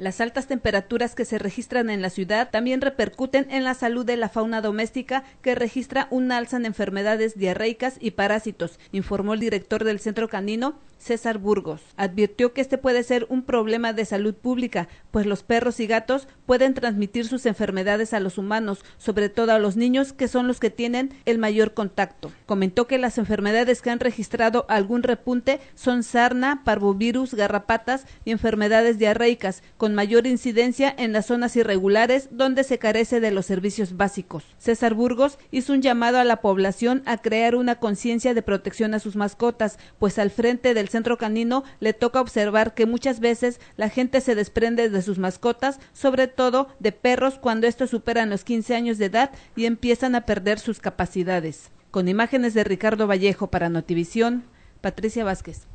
Las altas temperaturas que se registran en la ciudad también repercuten en la salud de la fauna doméstica que registra un alza en enfermedades diarreicas y parásitos, informó el director del centro canino, César Burgos. Advirtió que este puede ser un problema de salud pública, pues los perros y gatos pueden transmitir sus enfermedades a los humanos, sobre todo a los niños que son los que tienen el mayor contacto. Comentó que las enfermedades que han registrado algún repunte son sarna, parvovirus, garrapatas y enfermedades diarreicas, con mayor incidencia en las zonas irregulares donde se carece de los servicios básicos. César Burgos hizo un llamado a la población a crear una conciencia de protección a sus mascotas, pues al frente del centro canino le toca observar que muchas veces la gente se desprende de sus mascotas, sobre todo de perros cuando estos superan los 15 años de edad y empiezan a perder sus capacidades. Con imágenes de Ricardo Vallejo para Notivisión, Patricia Vázquez.